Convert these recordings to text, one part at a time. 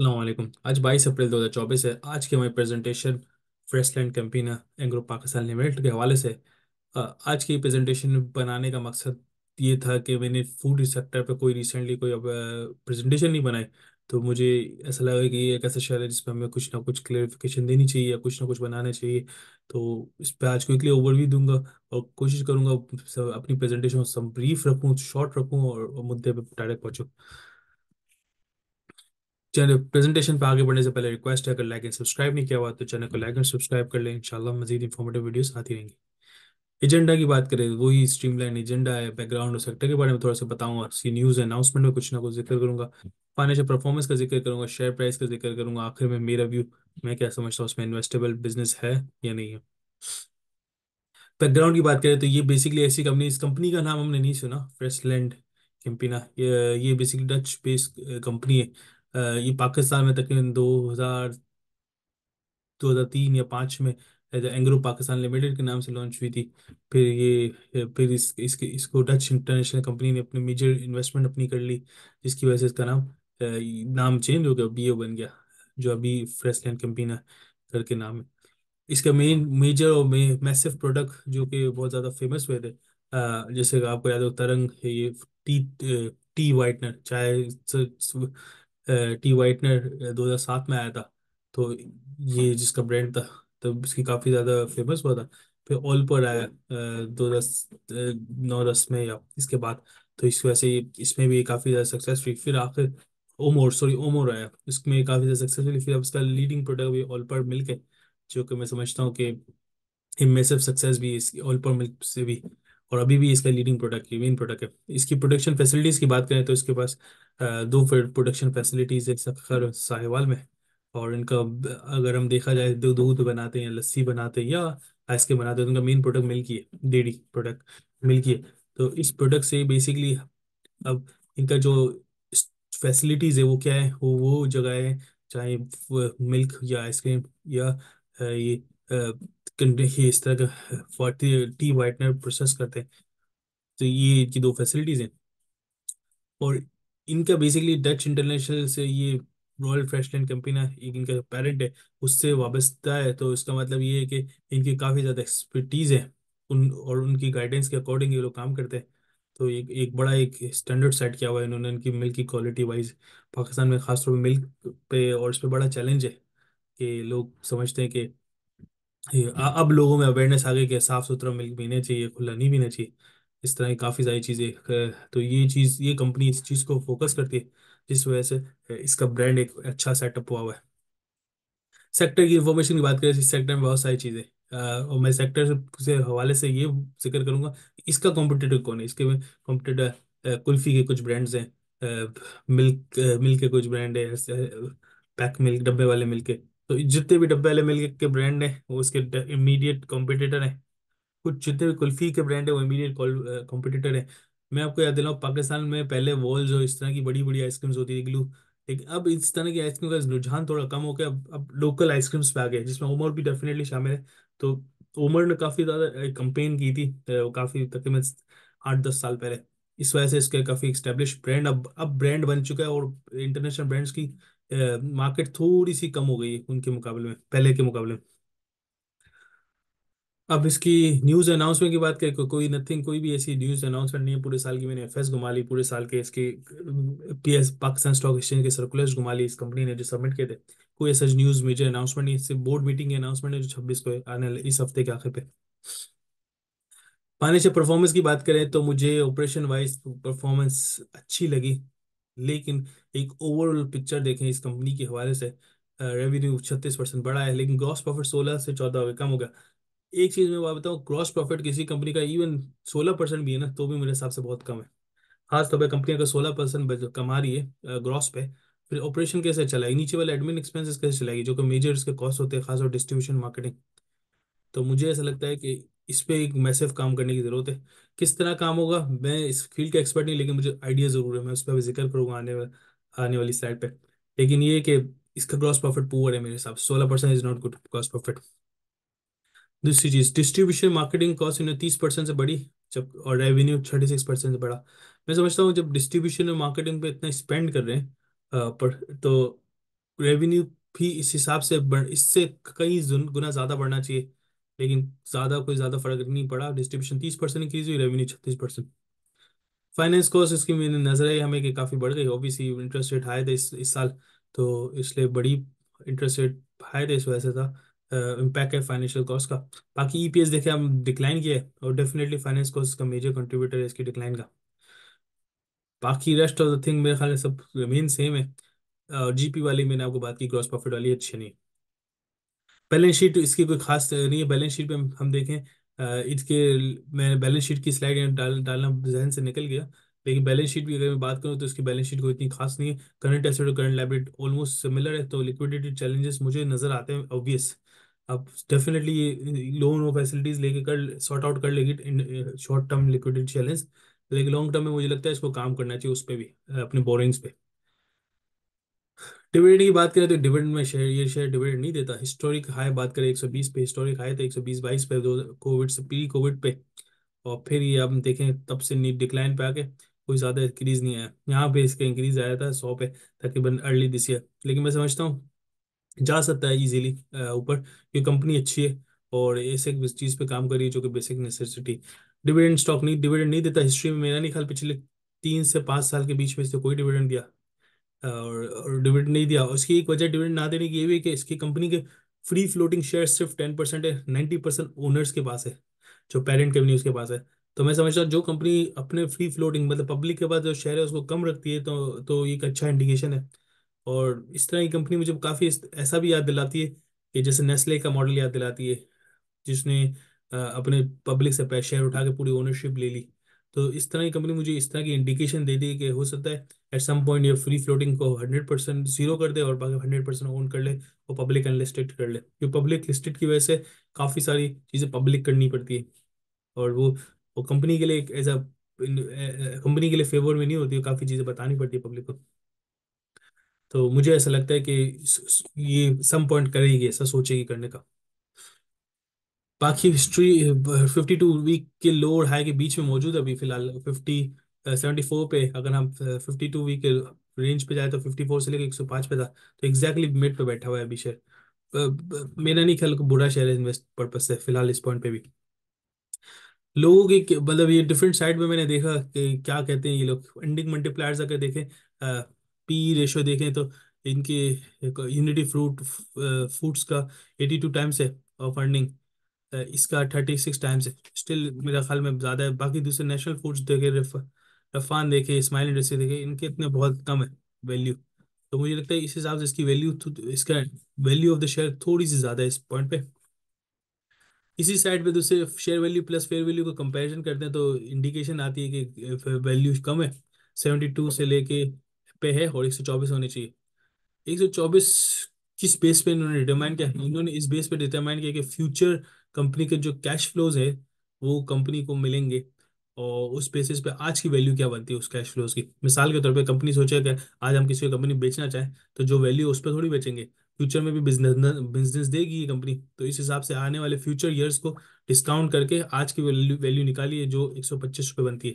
अलैक्म आज 22 अप्रैल 2024 है आज की हमारी presentation Friesland company Engro Pakistan limited के हवाले से आज की प्रेजेंटेशन बनाने का मकसद ये था कि मैंने फूड सेक्टर पे कोई रिसेंटली कोई प्रेजेंटेशन नहीं बनाई तो मुझे ऐसा लगा कि ये एक ऐसा शहर है जिसमें हमें कुछ ना कुछ क्लेरिफिकेशन देनी चाहिए या कुछ ना कुछ बनाना चाहिए तो इस पर आज क्विकली ओवरव्यू दूंगा और कोशिश करूंगा अपनी प्रेजेंटेशन सब ब्रीफ रखूँ शॉर्ट रखूँ और मुद्दे पर डायरेक्ट पहुँचूँ चैनल प्रेजेंटेशन पे आगे बढ़ने से पहले रिक्वेस्ट है अगर लाइक एंड सब्सक्राइब नहीं किया हुआ तो चैनल को लाइक एंड सब्सक्राइब कर लें इंशाल्लाह मजीद इन्फॉर्मेटिव वीडियोस आती रहेंगी एजेंडा की बात करें वही स्ट्रीमलाइन एजेंडा है बैकग्राउंड और सेक्टर के बारे में थोड़ा सा बताऊंगा सी न्यूज़ अनाउंसमेंट में कुछ ना कुछ जिक्र करूंगा फाइनेंशियल परफॉर्मेंस का जिक्र करूंगा शेयर प्राइस का जिक्र करूंगा आखिर में मेरा व्यू मैं क्या समझता हूँ उसमें इन्वेस्टेबल बिजनेस है या नहीं है बैकग्राउंड की बात करें तो ये बेसिकली ऐसी कंपनी इस कंपनी का नाम हमने नहीं सुना फ्रेशलैंड कैंपिना ये, ये बेसिकली डच बेस्ड कंपनी है ये पाकिस्तान में तकरीबन हज़ार तीन या पाँच में एंग्रो पाकिस्तान लिमिटेड के नाम से लॉन्च हुई थी फिर ये फिर इस, इसके इसको डच इंटरनेशनल कंपनी ने अपने मेजर इन्वेस्टमेंट अपनी कर ली जिसकी वजह से इसका नाम नाम चेंज हो गया बी बन गया जो अभी फ्रेशलैंड कंपनी करके नाम है इसका मेन मेजर और मे, मैसिव प्रोडक्ट जो कि बहुत ज़्यादा फेमस हुए थे जैसे आपको याद हो तरंग है ये टी टी वाइटनर चाहे टी वाइटनर 2007 में आया था तो ये हाँ। जिसका ब्रांड था तो इसकी काफ़ी ज़्यादा फेमस हुआ था फिर ऑल पर आया हाँ। दो दस नौ दस में या इसके बाद तो इस वजह से इसमें भी काफ़ी ज़्यादा सक्सेस हुई फिर आखिर ओमोर सॉरी ओमोर आया इसमें काफ़ी ज़्यादा सक्सेसफुल फिर अब इसका लीडिंग प्रोडक्ट भी ऑल पर मिल्क है जो कि मैं समझता हूँ कि इनमें सिर्फ सक्सेस भी इसकी ऑल पर मिल्क से भी और अभी भी इसका लीडिंग प्रोडक्ट है मेन प्रोडक्ट है इसकी प्रोडक्शन फैसिलिटीज़ की बात करें तो इसके पास दो प्रोडक्शन फैसिलिटीज़ है सखर साहिवाल में और इनका अगर हम देखा जाए तो दूध बनाते हैं लस्सी बनाते हैं या आइसक्रीम बनाते हैं तो उनका मेन प्रोडक्ट मिल्क है डेयरी प्रोडक्ट मिल्क है तो इस प्रोडक्ट से बेसिकली अब इनका जो फैसिलिटीज़ है वो क्या है वो वो जगह है चाहे मिल्क या आइसक्रीम या ये इस तरह का टी वाइटनर प्रोसेस करते हैं तो ये इनकी दो फैसिलिटीज़ हैं और इनका बेसिकली डच इंटरनेशनल से ये रॉयल फ्रेशलैंड कंपनी एक इनका पेरेंट है उससे वाबस्ता है तो इसका मतलब ये है कि इनकी काफ़ी ज़्यादा एक्सपर्टीज़ है उन और उनकी गाइडेंस के अकॉर्डिंग ये लोग काम करते हैं तो एक एक बड़ा एक स्टैंडर्ड सेट किया हुआ है इन्होंने इनकी मिल्क की क्वालिटी वाइज पाकिस्तान में खासतौर पर मिल्क पे और इस पर बड़ा चैलेंज है कि लोग समझते हैं कि अब लोगों में अवेयरनेस आ गई कि साफ़ सुथरा मिल्क पीना चाहिए खुला नहीं पीना चाहिए इस तरह की काफ़ी सारी चीज़ें तो ये चीज़ ये कंपनी इस चीज़ को फोकस करती है जिस वजह से इसका ब्रांड एक अच्छा सेटअप हुआ हुआ है सेक्टर की इन्फॉर्मेशन की बात करें इस सेक्टर में बहुत सारी चीज़ें और मैं सेक्टर से हवाले से ये जिक्र करूँगा इसका कॉम्पिटेटिव कौन है इसके में कॉम्पिटेटर कुल्फ़ी के कुछ ब्रांड्स हैं मिल्क मिल्क के कुछ ब्रांड है पैक मिल्क डब्बे वाले मिल्क के तो जितने भी डब्बे वाले मिल्क के ब्रांड हैं वो उसके इमीडिएट कॉम्पिटिटर हैं कुछ जितने भी कुल्फी के ब्रांड है वो इमीडिएट कॉम्पिटिटर हैं मैं आपको याद दिलाऊँ पाकिस्तान में पहले वॉल जो इस तरह की बड़ी बड़ी आइसक्रीम्स होती थी ग्लू लेकिन अब इस तरह की आइसक्रीम का रुझान थोड़ा कम हो गया अब अब लोकल आइसक्रीम्स पे आ गए जिसमें उमर भी डेफिनेटली शामिल है तो उमर ने काफ़ी ज़्यादा कंपेन की थी काफ़ी तकरीबन आठ दस साल पहले इस वजह से इसका काफ़ी एस्टेब्लिश ब्रांड अब अब ब्रांड बन चुका है और इंटरनेशनल ब्रांड्स की मार्केट थोड़ी सी कम हो गई उनके मुकाबले में पहले के मुकाबले में अब इसकी न्यूज़ अनाउंसमेंट की बात करें को, कोई नथिंग कोई भी ऐसी न्यूज़ अनाउंसमेंट नहीं है पूरे साल की मैंने एफ घुमा ली पूरे साल के इसके पीएस पाकिस्तान स्टॉक एक्सचेंज के सर्कुलर्स घुमा ली इस कंपनी ने जो सबमिट किए थे कोई ऐसा न्यूज़ मेजर अनाउंसमेंट नहीं सिर्फ बोर्ड मीटिंग की अनाउंसमेंट है जो छब्बीस को आने इस हफ्ते के आखिर पे फाइनेंशियल परफॉर्मेंस की बात करें तो मुझे ऑपरेशन वाइज परफॉर्मेंस अच्छी लगी लेकिन एक ओवरऑल पिक्चर देखें इस कंपनी के हवाले से रेवेन्यू छत्तीस परसेंट बढ़ा है लेकिन ग्रॉस प्रॉफिट सोलह से चौदह हो कम एक चीज़ मैं बताऊँ ग्रॉस प्रॉफिट किसी कंपनी का इवन सोलह परसेंट भी है ना तो भी मेरे हिसाब से बहुत कम है खास तौर पर कंपनी अगर सोलह परसेंट कमा रही है ग्रॉस पे फिर ऑपरेशन कैसे चलाएगी नीचे वाले एडमिन एक्सपेंसिस कैसे चलाएगी जो कि मेजर इसके कॉस्ट होते हैं खासतौर डिस्ट्रीब्यूशन मार्केटिंग तो मुझे ऐसा लगता है कि इस पर एक मैसेफ काम करने की ज़रूरत है किस तरह काम होगा मैं इस फील्ड का एक्सपर्ट नहीं लेकिन मुझे आइडिया ज़रूर है मैं उस पर जिक्र करूँगा आने आने वाली साइड पर लेकिन ये कि इसका ग्रॉस प्रॉफिट पुअर है मेरे हिसाब से सोलह percent is not good gross profit दूसरी चीज डिस्ट्रीब्यूशन मार्केटिंग कॉस्ट इन्हें तीस परसेंट से बढ़ी जब और रेवेन्यू थर्टी सिक्स परसेंट से बढ़ा मैं समझता हूँ जब डिस्ट्रीब्यूशन और मार्केटिंग पे इतना स्पेंड कर रहे हैं आ, पर तो रेवेन्यू भी इस हिसाब से बढ़ इससे कई गुना ज़्यादा बढ़ना चाहिए लेकिन ज़्यादा कोई ज़्यादा फर्क नहीं पड़ा डिस्ट्रीब्यूशन तीस परसेंट इंक्रीज हुई रेवेन्यू छत्तीस परसेंट फाइनेंस कॉस्ट इसकी नजर आई हमें कि काफ़ी बढ़ गई ओबीसी इंटरेस्ट रेट हाई थे इस, इस साल तो इसलिए बड़ी इंटरेस्ट रेट हाई थे इस वजह से था इम्पैक्ट है फाइनेंशियल कॉस्ट का बाकी ई e पी एस देखे हम डिक्लाइन किया है और डेफिनेटली फाइनेंस कॉस्ट का मेजर कंट्रीब्यूटर है इसकी डिक्लाइन का बाकी रेस्ट ऑफ द थिंग मेरे ख्याल सब रिमेन सेम है जीपी वाली मैंने आपको बात की ग्रॉस प्रॉफिट वाली अच्छी नहीं बैलेंस शीट इसकी कोई खास नहीं है बैलेंस शीट पे हम, देखें इसके मैंने बैलेंस शीट की स्लाइड डाल डालना जहन से निकल गया लेकिन बैलेंस शीट भी अगर मैं बात करूँ तो इसकी बैलेंस शीट कोई इतनी खास नहीं है करंट एसेट और करंट लाइब्रेट ऑलमोस्ट सिमिलर है तो लिक्विडिटी चैलेंजेस मुझे नजर आते हैं ऑब्वियस अब डेफिनेटली लोन और फैसिलिटीज लेके कर सॉर्ट आउट कर लेगी शॉर्ट टर्म लिक्विडिटी चैलेंज लेकिन लॉन्ग टर्म में मुझे लगता है इसको काम करना चाहिए उस पर भी अपने बोरिंग्स पे डिविडेंड की बात करें तो डिविडेंड में शेयर ये शेयर डिविडेंड नहीं देता हिस्टोरिक हाई बात करें 120 पे हिस्टोरिक हाई सौ 120 बाईस पे दो कोविड से प्री कोविड पे और फिर ये आप देखें तब से नीट डिक्लाइन पे आके कोई ज़्यादा इंक्रीज नहीं आया यहाँ पे इसका इंक्रीज आया था सौ पे तकरीबन अर्ली दिस ईयर लेकिन मैं समझता हूँ जा सकता है इजिली ऊपर ये कंपनी अच्छी है और ऐसे चीज़ पे काम कर रही है जो कि बेसिक नेसेसिटी डिविडेंड स्टॉक नहीं डिविडेंड नहीं देता हिस्ट्री में मेरा नहीं ख्याल पिछले तीन से पांच साल के बीच में इसे कोई डिविडेंड दिया और, डिविडेंड नहीं दिया उसकी एक वजह डिविडेंड ना देने की ये भी कि इसकी कंपनी के फ्री फ्लोटिंग शेयर सिर्फ टेन परसेंट है नाइन्टी परसेंट ओनर्स के पास है जो पेरेंट कंपनी उसके पास है तो मैं समझता हूँ जो कंपनी अपने फ्री फ्लोटिंग मतलब पब्लिक के पास जो शेयर है उसको कम रखती है तो तो एक अच्छा इंडिकेशन है और इस तरह की कंपनी मुझे काफ़ी ऐसा भी याद दिलाती है कि जैसे नेस्ले का मॉडल याद दिलाती है जिसने अपने पब्लिक से शेयर उठा के पूरी ओनरशिप ले ली तो इस तरह की कंपनी मुझे इस तरह की इंडिकेशन दे दी कि हो सकता है एट सम पॉइंट ये फ्री फ्लोटिंग को हंड्रेड परसेंट जीरो कर दे और बाकी हंड्रेड परसेंट ओन कर ले और पब्लिक अनलिस्टेड कर ले क्योंकि पब्लिक लिस्टेड की वजह से काफ़ी सारी चीज़ें पब्लिक करनी पड़ती है और वो वो कंपनी के लिए एक एज अ कंपनी के लिए फेवर में नहीं होती काफ़ी चीज़ें बतानी पड़ती है पब्लिक को तो मुझे ऐसा लगता है कि ये सम पॉइंट करेगी ऐसा सोचेगी करने का बाकी हिस्ट्री फिफ्टी टू वीक के लो और हाई के बीच में मौजूद है अभी फिलहाल फिफ्टी सेवेंटी फोर पे अगर हम फिफ्टी टू वीक के रेंज पे जाए तो फिफ्टी फोर से लेकर एक सौ पांच पे था तो एक्जैक्टली मिड पे बैठा हुआ है अभी शेयर uh, uh, मेरा नहीं ख्याल बुरा शेयर है इन्वेस्ट पर्पज से फिलहाल इस पॉइंट पे भी लोगों की मतलब ये डिफरेंट साइड में मैंने देखा कि क्या कहते हैं ये लोग एंडिंग मल्टीप्लायर्स अगर देखें पी uh, रेशो e देखें तो इनके यूनिटी फ्रूट फूड्स का एटी टू टाइम्स है ऑफ अर्निंग इसका थर्टी सिक्स टाइम्स है स्टिल मेरा ख्याल में ज़्यादा है बाकी दूसरे नेशनल फूड्स देखे रफान देखे इस्माइल इंडस्ट्री देखे इनके इतने बहुत कम है वैल्यू तो मुझे लगता है इस हिसाब से इसकी वैल्यू इसका वैल्यू ऑफ द शेयर थोड़ी सी ज़्यादा है इस पॉइंट पे इसी साइड पे दूसरे share value plus fair value का कंपेरिजन करते हैं तो इंडिकेशन आती है कि वैल्यू कम है सेवेंटी टू से लेके पे है और एक सौ चौबीस होनी चाहिए एक सौ चौबीस किस बेस पे इन्होंने डिटरमाइन किया इन्होंने इस बेस पे डिटरमाइन किया कि फ्यूचर कंपनी के जो कैश फ्लोज है वो कंपनी को मिलेंगे और उस बेसिस पे आज की वैल्यू क्या बनती है उस कैश फ्लोज की मिसाल के तौर पे कंपनी सोचे कि आज हम किसी को कंपनी बेचना चाहें तो जो वैल्यू उस पर थोड़ी बेचेंगे फ्यूचर में भी बिजनेस बिजनेस देगी ये कंपनी तो इस हिसाब से आने वाले फ्यूचर ईयर्स को डिस्काउंट करके आज की वैल्यू वैल्यू है जो एक सौ पच्चीस रुपये बनती है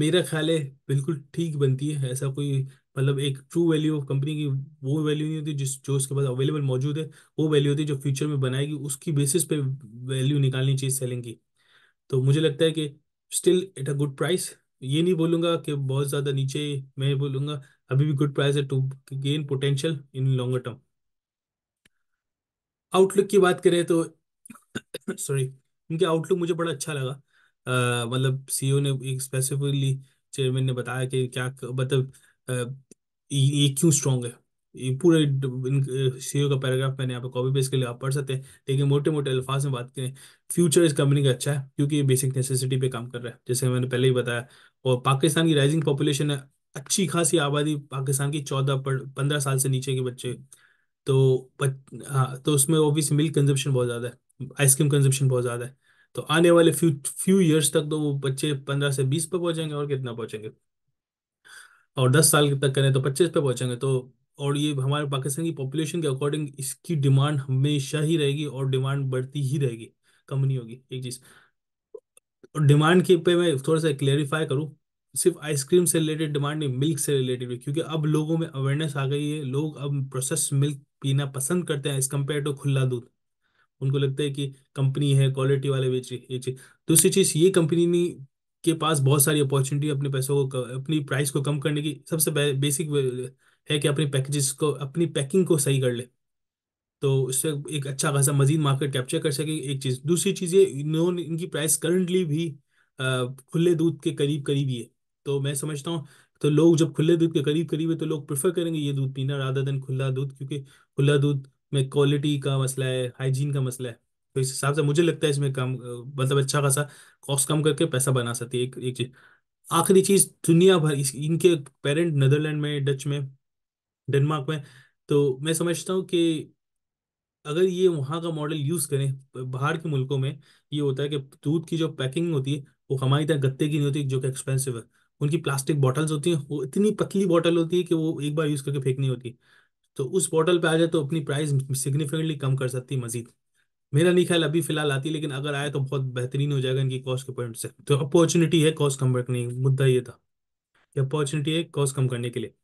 मेरा ख्याल है बिल्कुल ठीक बनती है ऐसा कोई मतलब एक ट्रू वैल्यू ऑफ कंपनी की वो वैल्यू नहीं होती जिस जो उसके पास अवेलेबल मौजूद है वो वैल्यू होती है जो फ्यूचर में बनाएगी उसकी बेसिस पे वैल्यू निकालनी चाहिए सेलिंग की तो मुझे लगता है कि still at a good price ये नहीं बोलूंगा कि बहुत ज़्यादा नीचे मैं बोलूंगा अभी भी गुड प्राइस है to gain potential in longer term outlook की बात करें तो सॉरी इनके आउटलुक मुझे बड़ा अच्छा लगा uh, मतलब सीईओ e ने एक स्पेसिफिकली चेयरमैन ने बताया कि क्या मतलब ये क्यों स्ट्रॉन्ग है ये पूरे सीओ का पैराग्राफ मैंने यहाँ पे कॉपी पेस्ट के लिए आप पढ़ सकते हैं लेकिन मोटे मोटे अल्फाज में बात करें फ्यूचर इस कंपनी का अच्छा है क्योंकि ये बेसिक नेसेसिटी पे काम कर रहा है जैसे मैंने पहले ही बताया और पाकिस्तान की राइजिंग पॉपुलेशन है अच्छी खासी आबादी पाकिस्तान की चौदह पंद्रह साल से नीचे के बच्चे तो बच, हाँ तो उसमें ऑब्वियस मिल्क कंजप्शन बहुत ज़्यादा है आइसक्रीम कंजप्शन बहुत ज़्यादा है तो आने वाले फ्यू फ्यू ईयर्स तक तो वो बच्चे पंद्रह से बीस पर पहुंचेंगे और कितना पहुंचेंगे और दस साल तक करें तो पच्चीस पे पहुंचेंगे तो और ये हमारे पाकिस्तान की पॉपुलेशन के अकॉर्डिंग इसकी डिमांड हमेशा ही रहेगी और डिमांड बढ़ती ही रहेगी कम नहीं होगी एक चीज़ और डिमांड के पे मैं थोड़ा सा क्लेरिफाई करूँ सिर्फ आइसक्रीम से रिलेटेड डिमांड नहीं मिल्क से रिलेटेड भी क्योंकि अब लोगों में अवेयरनेस आ गई है लोग अब प्रोसेस मिल्क पीना पसंद करते हैं एज कम्पेयर टू खुला दूध उनको लगता है कि कंपनी है क्वालिटी वाले बेच रही ये चीज़ दूसरी चीज़ ये कंपनी नहीं के पास बहुत सारी अपॉर्चुनिटी अपने पैसों को अपनी प्राइस को कम करने की सबसे बेसिक है कि अपने पैकेजेस को अपनी पैकिंग को सही कर ले तो उससे एक अच्छा खासा मजीद मार्केट कैप्चर कर सके एक चीज़ दूसरी चीज़ ये इन्होंने इनकी प्राइस करंटली भी खुले दूध के करीब करीब ही है तो मैं समझता हूँ तो लोग जब खुले दूध के करीब करीब है तो लोग प्रेफर करेंगे ये दूध पीना राधा दिन खुला दूध क्योंकि खुला दूध में क्वालिटी का मसला है हाइजीन का मसला है तो इस हिसाब से मुझे लगता है इसमें कम मतलब अच्छा खासा कॉस्ट कम करके पैसा बना सकती है एक एक चीज आखिरी चीज दुनिया भर इस, इनके पेरेंट नदरलैंड में डच में डेनमार्क में तो मैं समझता हूँ कि अगर ये वहाँ का मॉडल यूज़ करें बाहर के मुल्कों में ये होता है कि दूध की जो पैकिंग होती है वो हमारी तरह गत्ते की नहीं होती जो कि एक्सपेंसिव है उनकी प्लास्टिक बॉटल्स होती हैं वो इतनी पतली बॉटल होती है कि वो एक बार यूज़ करके फेंकनी होती है तो उस बॉटल पे आ जाए तो अपनी प्राइस सिग्निफिकेंटली कम कर सकती है मजीद मेरा नहीं ख्याल अभी फिलहाल आती लेकिन अगर आए तो बहुत बेहतरीन हो जाएगा इनकी कॉस्ट के पॉइंट से तो अपॉर्चुनिटी है कॉस्ट कम करने की मुद्दा ये था कि अपॉर्चुनिटी है कॉस्ट कम करने के लिए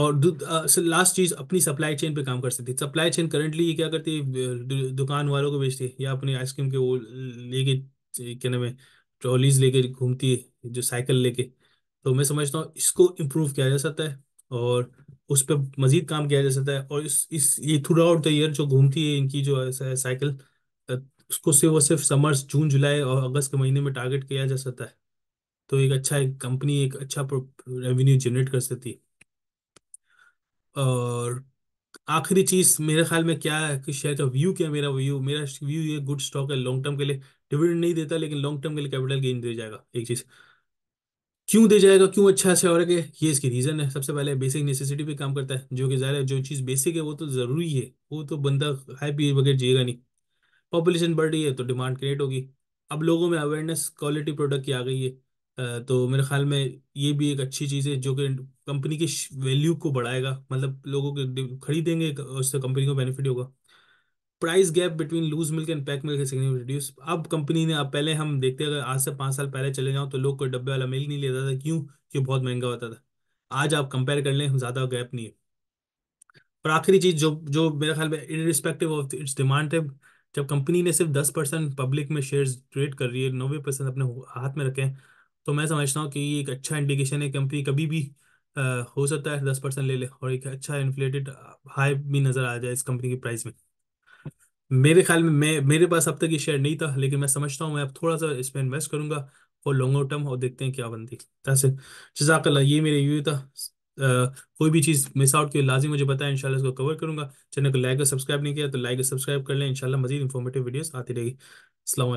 और लास्ट चीज अपनी सप्लाई चेन पे काम कर सकती है सप्लाई चेन करंटली ये क्या करती है दुकान वालों को बेचती है या अपनी आइसक्रीम के वो लेके क्या नाम है ट्रॉलीज लेके घूमती है जो साइकिल लेके तो मैं समझता हूँ इसको इम्प्रूव किया जा सकता है और उस पर मजीद काम किया जा सकता है और इस इस ये थ्रू आउट द ईयर जो घूमती है इनकी जो है साइकिल उसको सिर्फ और सिर्फ समर जून जुलाई और अगस्त के महीने में टारगेट किया जा सकता है तो एक अच्छा एक कंपनी एक अच्छा रेवेन्यू जनरेट कर सकती है और आखिरी चीज मेरे ख्याल में क्या है कि शेयर का व्यू क्या मेरा व्यू मेरा व्यू ये गुड स्टॉक है लॉन्ग टर्म के लिए डिविडेंड नहीं देता लेकिन लॉन्ग टर्म के लिए कैपिटल गेन दे जाएगा एक चीज़ क्यों दे जाएगा क्यों अच्छा अच्छा हो रहा है ये इसकी रीज़न है सबसे पहले बेसिक नेसेसिटी पे काम करता है जो कि ज़्यादा जो चीज़ बेसिक है वो तो ज़रूरी है वो तो बंदा हाई पी वगैरह जिएगा नहीं पॉपुलेशन बढ़ रही है तो डिमांड क्रिएट होगी अब लोगों में अवेयरनेस क्वालिटी प्रोडक्ट की आ गई है तो मेरे ख्याल में ये भी एक अच्छी चीज़ है जो कि कंपनी की वैल्यू को बढ़ाएगा मतलब लोगों के खरीदेंगे उससे कंपनी को बेनिफिट होगा price gap between loose milk and pack milk reduce अब कंपनी ने अब पहले हम देखते अगर आज से पाँच साल पहले चले जाओ तो लोग कोई डब्बे वाला मिल्क नहीं लेता था क्यों क्यों बहुत महंगा होता था आज आप कंपेयर कर लें ज़्यादा गैप नहीं है पर आखिरी चीज़ जो जो मेरे ख्याल में इनरिस्पेक्टिव ऑफ इट्स डिमांड है जब कंपनी ने सिर्फ दस परसेंट पब्लिक में शेयर ट्रेड कर रही है नब्बे परसेंट अपने हाथ में रखे हैं तो मैं समझता हूँ कि ये एक अच्छा इंडिकेशन है कंपनी कभी भी आ, हो सकता है दस परसेंट ले ले और एक अच्छा इन्फ्लेटेड हाई भी नज़र आ जाए इस कंपनी की प्राइस में मेरे ख्याल में मैं मेरे पास अब तक ये शेयर नहीं था लेकिन मैं समझता हूँ मैं अब थोड़ा सा इसमें इन्वेस्ट करूंगा और लॉन्ग टर्म और देखते हैं क्या बनती तहसीन जजाक ये मेरे यू था कोई भी चीज़ मिस आउट की लाजी मुझे बताएं इनशाला इसको कवर करूंगा चैनल को लाइक और सब्सक्राइब नहीं किया तो लाइक और सब्सक्राइब कर लें इनशाला मजीद इन्फॉर्मेटिव वीडियोज आती रहेगी